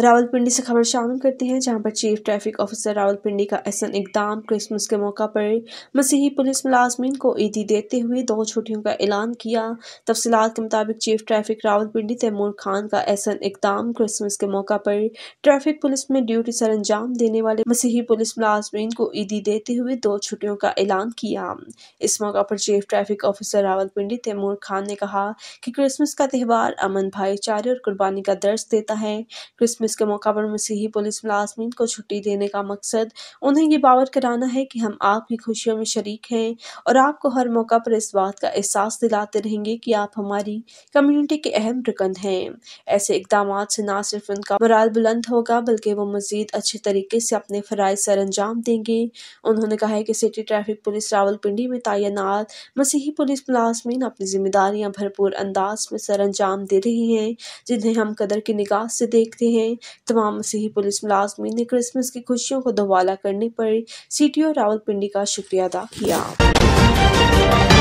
रावलपिंडी से खबर शामिल करते हैं जहां पर चीफ ट्रैफिक ऑफिसर रावलपिंडी का एहसन इकदाम क्रिसमस के मौका पर मसीही पुलिस मुलाजमीन को ईदी देते हुए दो छुट्टियों का ऐलान किया तफसीत के मुताबिक चीफ ट्रैफिक रावलपिंडी तैमूर खान का एहसन इकदाम क्रिसमस के मौका पर ट्रैफिक पुलिस में ड्यूटी सर अंजाम देने वाले मसीही पुलिस मुलाजमीन को ईदी देते हुए दो छुट्टियों का ऐलान किया इस मौका पर chief traffic officer Rawalpindi Taimur Khan ने कहा कि क्रिसमस का त्यौहार अमन भाईचारे और कुर्बानी का दर्ज देता है क्रिसमस क्रिसमस के मौका पर मसीही पुलिस मुलाजमीन को छुट्टी देने का मकसद उन्हें ये बावर कराना है कि हम आपकी खुशियों में शरीक हैं और आपको हर मौका पर इस बात का एहसास दिलाते रहेंगे कि आप हमारी कम्युनिटी के अहम रुकन हैं ऐसे इकदाम से ना सिर्फ उनका मराल बुलंद होगा बल्कि वो मजीद अच्छे तरीके से अपने फ़राइज सर अंजाम देंगे उन्होंने कहा है कि सिटी ट्रैफिक पुलिस रावलपिंडी में तैनात मसीही पुलिस मुलाजमी अपनी जिम्मेदारियाँ भरपूर अंदाज में सर अंजाम दे रही हैं जिन्हें हम कदर की निगाह से देखते हैं में तमाम मसीही पुलिस मुलाजमी ने क्रिसमस की खुशियों को दवाला करने पर सी टी ओ रावलपिंडी का शुक्रिया अदा किया